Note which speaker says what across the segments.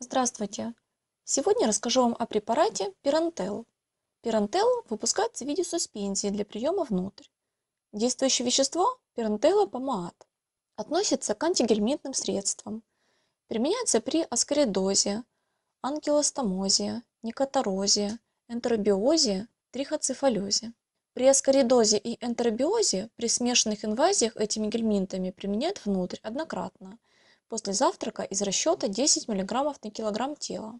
Speaker 1: Здравствуйте! Сегодня расскажу вам о препарате Пирантел. Пирантел выпускается в виде суспензии для приема внутрь. Действующее вещество – пирантела Относится к антигельминтным средствам. Применяется при аскоридозе, анкилостомозе, никоторозе, энтеробиозе, трихоцефалезе. При аскоридозе и энтеробиозе при смешанных инвазиях этими гельминтами применяют внутрь однократно – после завтрака из расчета 10 мг на килограмм тела.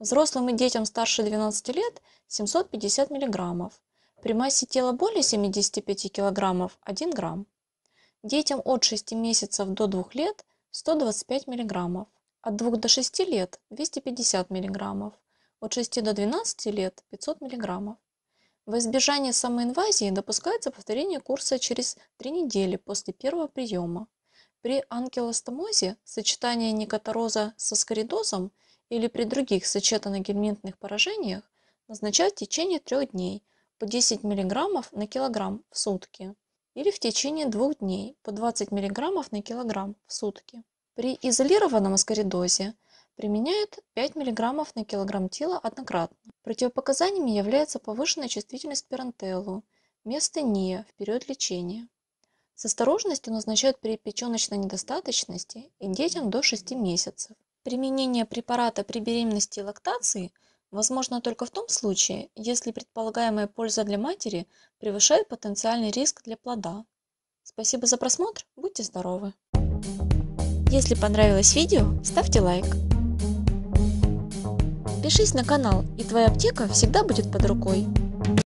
Speaker 1: Взрослым и детям старше 12 лет 750 мг. При массе тела более 75 кг 1 г. Детям от 6 месяцев до 2 лет 125 мг. От 2 до 6 лет 250 мг. От 6 до 12 лет 500 мг. В избежание самоинвазии допускается повторение курса через 3 недели после первого приема. При анкилостомозе сочетание никотороза со скоридозом или при других сочетано-гельминтных поражениях назначать в течение 3 дней по 10 мг на килограмм в сутки или в течение 2 дней по 20 мг на килограмм в сутки. При изолированном аскоридозе применяют 5 мг на килограмм тела однократно. Противопоказаниями является повышенная чувствительность к место не в период лечения. С осторожностью назначают при печеночной недостаточности и детям до 6 месяцев. Применение препарата при беременности и лактации возможно только в том случае, если предполагаемая польза для матери превышает потенциальный риск для плода. Спасибо за просмотр, будьте здоровы! Если понравилось видео, ставьте лайк. Пишись на канал, и твоя аптека всегда будет под рукой.